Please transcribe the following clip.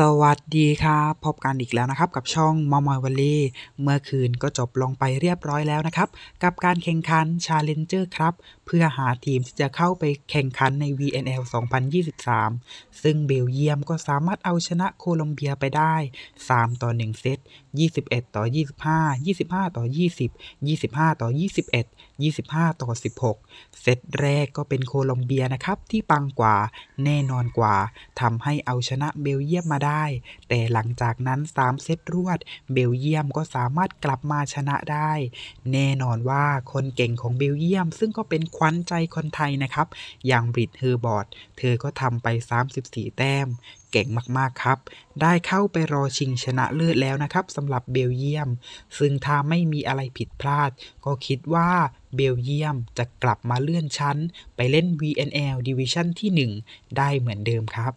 สวัสดีครับพบกันอีกแล้วนะครับ กับช่องมอมอยวันลี เมื่อคืนก็จบลงไปเรียบร้อยแล้วนะครับ กับการแข่งขันชาเลนเจอร์ครับเพื่อหาทีมที่จะเข้าไปแข่งขันใน VNL 2023 ซึ่งเบลเยียมก็สามารถเอาชนะโคลอมเบียไปได้ 3 ต่อ 1เซต21ต่อ25 25ต่อ20 25ต่อ21 25ต่อ16เซตแรกก็เป็นโคลอมเบียนะครับที่ปังกว่า แน่นอนกว่าทำให้เอาชนะเบลเยียมมาได้ แต่หลังจากนั้น 3 เซตรวด เบลเยียมก็สามารถกลับมาชนะได้ แน่นอนว่าคนเก่งของเบลเยียมซึ่งก็เป็นขวัญใจคนไทยนะครับ อย่างบริดเฮอร์บอร์ด เธอก็ทำไป 34 แต้ม เก่งมากๆครับ ได้เข้าไปรอชิงชนะเลิศแล้วนะครับสำหรับเบลเยียม ซึ่งถ้าไม่มีอะไรผิดพลาด ก็คิดว่าเบลเยียมจะกลับมาเลื่อนชั้น ไปเล่น VNL Division ที่ 1 ได้เหมือนเดิมครับ